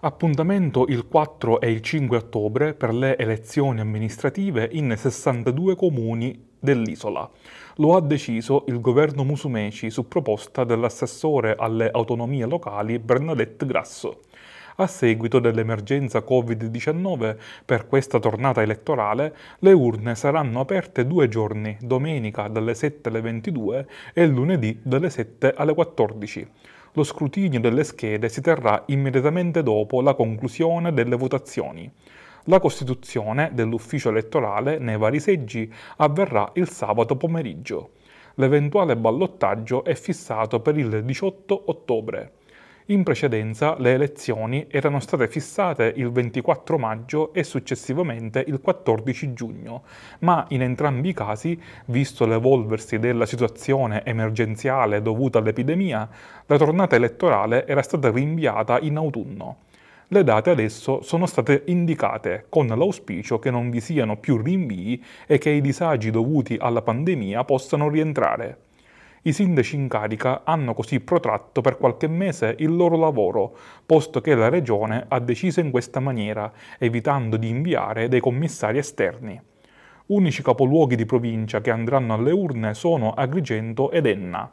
Appuntamento il 4 e il 5 ottobre per le elezioni amministrative in 62 comuni dell'isola. Lo ha deciso il governo Musumeci su proposta dell'assessore alle autonomie locali Bernadette Grasso. A seguito dell'emergenza Covid-19 per questa tornata elettorale, le urne saranno aperte due giorni, domenica dalle 7 alle 22 e lunedì dalle 7 alle 14 lo scrutinio delle schede si terrà immediatamente dopo la conclusione delle votazioni. La costituzione dell'ufficio elettorale nei vari seggi avverrà il sabato pomeriggio. L'eventuale ballottaggio è fissato per il 18 ottobre. In precedenza le elezioni erano state fissate il 24 maggio e successivamente il 14 giugno, ma in entrambi i casi, visto l'evolversi della situazione emergenziale dovuta all'epidemia, la tornata elettorale era stata rinviata in autunno. Le date adesso sono state indicate con l'auspicio che non vi siano più rinvii e che i disagi dovuti alla pandemia possano rientrare. I sindaci in carica hanno così protratto per qualche mese il loro lavoro, posto che la Regione ha deciso in questa maniera, evitando di inviare dei commissari esterni. Unici capoluoghi di provincia che andranno alle urne sono Agrigento ed Enna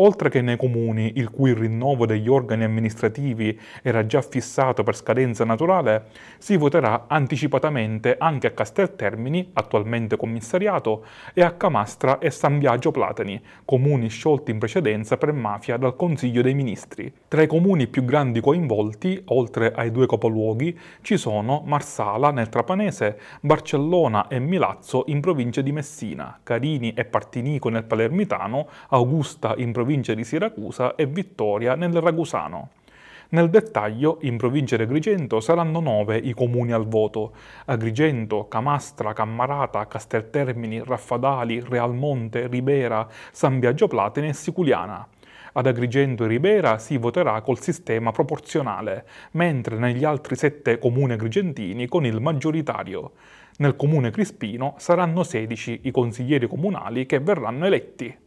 oltre che nei comuni il cui rinnovo degli organi amministrativi era già fissato per scadenza naturale, si voterà anticipatamente anche a Castel Termini, attualmente commissariato, e a Camastra e San Biagio Platani, comuni sciolti in precedenza per mafia dal Consiglio dei Ministri. Tra i comuni più grandi coinvolti, oltre ai due capoluoghi, ci sono Marsala nel Trapanese, Barcellona e Milazzo in provincia di Messina, Carini e Partinico nel Palermitano, Augusta in provincia provincia di Siracusa e Vittoria nel Ragusano. Nel dettaglio, in provincia di Agrigento saranno nove i comuni al voto. Agrigento, Camastra, Cammarata, Casteltermini, Raffadali, Realmonte, Ribera, San Biagio Platene e Siculiana. Ad Agrigento e Ribera si voterà col sistema proporzionale, mentre negli altri sette comuni agrigentini con il maggioritario. Nel comune Crispino saranno 16 i consiglieri comunali che verranno eletti.